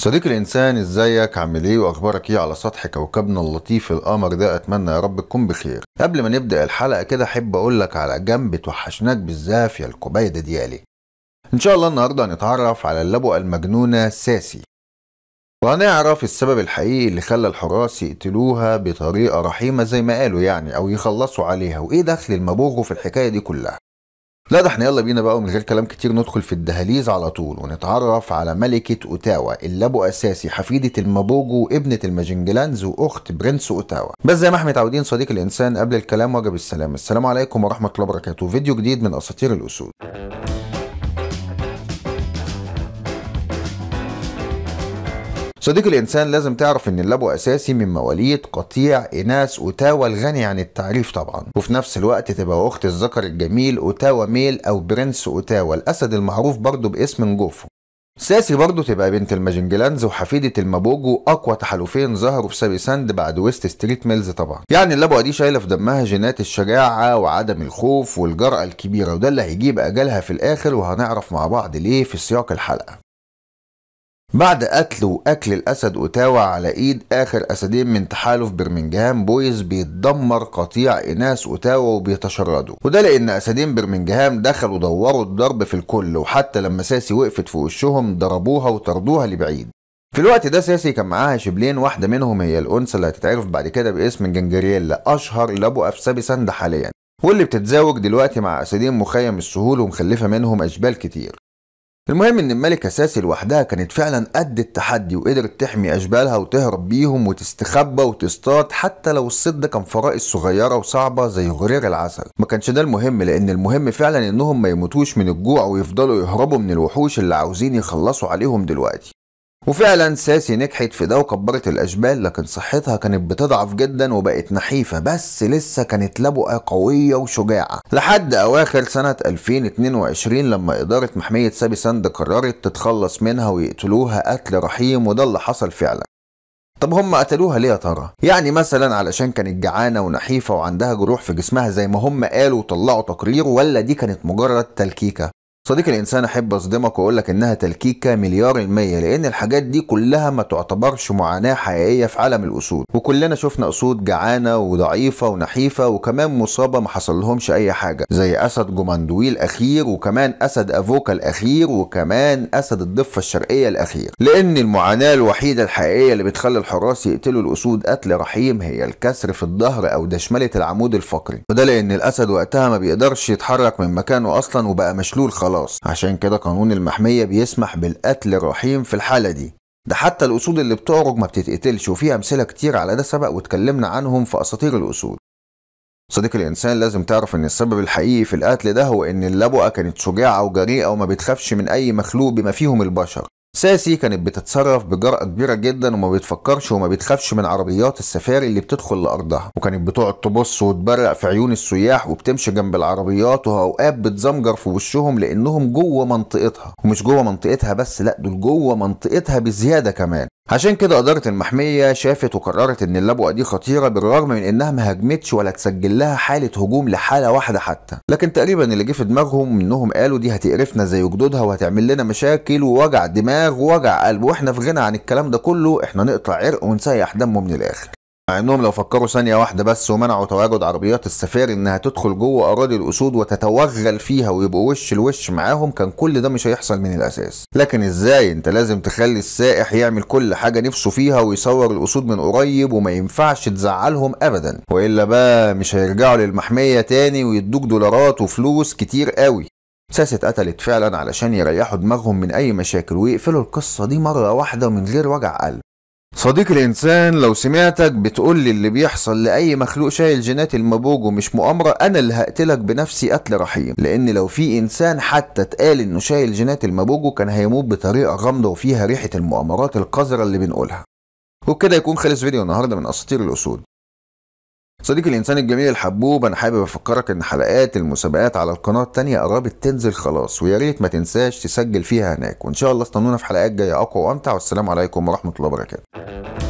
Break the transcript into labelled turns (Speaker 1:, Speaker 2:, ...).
Speaker 1: صديقي الانسان ازيك عامل ايه واخبارك ايه على سطح كوكبنا اللطيف القمر ده اتمنى يا رب تكون بخير قبل ما نبدا الحلقه كده احب اقول لك على جنب توحشناك بالزاف يا الكوبايده ديالي ان شاء الله النهارده هنتعرف على اللبؤه المجنونه ساسي وهنعرف السبب الحقيقي اللي خلى الحراس يقتلوها بطريقه رحيمه زي ما قالوا يعني او يخلصوا عليها وايه دخل المبوغ في الحكايه دي كلها لا ده احنا يلا بينا بقى ومن غير كلام كتير ندخل في الدهاليز على طول ونتعرف على ملكة اوتاوا اللابو اساسي حفيدة المابوجو ابنة الماجنجلانز واخت برنس اوتاوا بس زي ما احنا متعودين صديق الانسان قبل الكلام وجب السلام السلام عليكم ورحمة الله وبركاته فيديو جديد من اساطير الاسود صديقي الإنسان لازم تعرف إن اللبو أساسي من مواليد قطيع إناث أوتاوا الغني عن التعريف طبعا وفي نفس الوقت تبقى أخت الذكر الجميل أوتاوا ميل أو برنس أوتاوا الأسد المعروف برضه باسم نجوفو ساسي برضه تبقى بنت الماجنجلانز وحفيدة المابوجو أقوى تحالفين ظهروا في سابي ساند بعد ويست ستريت ميلز طبعا يعني اللبوة دي شايلة في دمها جينات الشجاعة وعدم الخوف والجرأة الكبيرة وده اللي هيجيب أجلها في الآخر وهنعرف مع بعض ليه في سياق الحلقة بعد قتل واكل الاسد اوتاوا على ايد اخر اسدين من تحالف برمنجهام بويز بيتدمر قطيع اناث اوتاوا وبيتشردوا وده لان اسدين برمنجهام دخلوا دوروا الضرب في الكل وحتى لما ساسي وقفت في وشهم ضربوها وطردوها لبعيد في الوقت ده ساسي كان معاها شبلين واحده منهم هي الانثى اللي هتتعرف بعد كده باسم جنجريلا اشهر لابو افسابي سند حاليا واللي بتتزاوج دلوقتي مع اسدين مخيم السهول ومخلفه منهم اشبال كتير المهم ان الملكة ساسي لوحدها كانت فعلا قد التحدي وقدرت تحمي اشبالها وتهرب بيهم وتستخبى وتصطاد حتى لو الصيد ده كان فرائس صغيرة وصعبة زي غرير العسل ما كانش ده المهم لان المهم فعلا انهم ما يموتوش من الجوع ويفضلوا يهربوا من الوحوش اللي عاوزين يخلصوا عليهم دلوقتي وفعلا ساسي نجحت في ده وكبرت الاشبال لكن صحتها كانت بتضعف جدا وبقت نحيفه بس لسه كانت لبؤه قويه وشجاعه لحد اواخر سنه 2022 لما اداره محميه سابي ساند قررت تتخلص منها ويقتلوها قتل رحيم وده اللي حصل فعلا طب هم قتلوها ليه يا ترى؟ يعني مثلا علشان كانت جعانة ونحيفة وعندها جروح في جسمها زي ما هم قالوا وطلعوا تقرير ولا دي كانت مجرد تلكيكة؟ صديقي الانسان احب اصدمك واقول لك انها تلكيكه مليار الميه لان الحاجات دي كلها ما تعتبرش معاناه حقيقيه في عالم الاسود وكلنا شفنا اسود جعانه وضعيفه ونحيفه وكمان مصابه ما لهمش اي حاجه زي اسد جوماندوي الاخير وكمان اسد افوكا الاخير وكمان اسد الضفه الشرقيه الاخير لان المعاناه الوحيده الحقيقيه اللي بتخلي الحراس يقتلوا الاسود قتل رحيم هي الكسر في الظهر او دشمله العمود الفقري وده لان الاسد وقتها ما بيقدرش يتحرك من مكانه اصلا وبقى مشلول خلاص خلاص عشان كده قانون المحمية بيسمح بالقتل الرحيم في الحالة دي ده حتى الأسود اللي بتعرج ما بتتقتلش وفي أمثلة كتير على ده سبق واتكلمنا عنهم في أساطير الأسود صديقي الإنسان لازم تعرف إن السبب الحقيقي في القتل ده هو إن اللبؤة كانت شجاعة وجريئة وما بتخافش من أي مخلوق بما فيهم البشر ساسي كانت بتتصرف بجرأة كبيرة جدا وما بتفكرش وما بتخافش من عربيات السفاري اللي بتدخل لأرضها وكانت بتقعد تبص وتبرق في عيون السياح وبتمشي جنب العربيات وأوقات بتزمجر في وشهم لأنهم جوه منطقتها ومش جوه منطقتها بس لا دول جوه منطقتها بزيادة كمان عشان كده إدارة المحمية شافت وقررت إن اللبؤة دي خطيرة بالرغم من إنها ما هجمتش ولا تسجل لها حالة هجوم لحالة واحدة حتى، لكن تقريبا اللي جه في دماغهم إنهم قالوا دي هتقرفنا زي جدودها وهتعمل لنا مشاكل ووجع دماغ ووجع قلب وإحنا في غنى عن الكلام ده كله إحنا نقطع عرق ونسيح دمه من الآخر. مع انهم لو فكروا ثانيه واحده بس ومنعوا تواجد عربيات السفاري انها تدخل جوه اراضي الاسود وتتوغل فيها ويبقوا وش لوش معاهم كان كل ده مش هيحصل من الاساس لكن ازاي انت لازم تخلي السائح يعمل كل حاجه نفسه فيها ويصور الاسود من قريب وما ينفعش تزعلهم ابدا والا بقى مش هيرجعوا للمحميه تاني ويدوك دولارات وفلوس كتير قوي ساسة اتقتلت فعلا علشان يريحوا دماغهم من اي مشاكل ويقفلوا القصة دي مرة واحدة من غير وجع قلب صديق الإنسان لو سمعتك بتقول لي اللي بيحصل لأي مخلوق شايل جينات المبوج ومش مؤامرة أنا اللي هقتلك بنفسي قتل رحيم لأن لو في إنسان حتى اتقال إنه شايل جينات المبوج كان هيموت بطريقة غامضة وفيها ريحة المؤامرات القذرة اللي بنقولها وبكده يكون خلص فيديو النهارده من أساطير الأسود صديقي الإنسان الجميل الحبوب أنا حابب أفكرك إن حلقات المسابقات على القناة التانية قربت تنزل خلاص ويا ريت ما تنساش تسجل فيها هناك وإن شاء الله استنونا في حلقات جاية أقوى وأمتع والسلام عليكم ورحمة الله وبركاته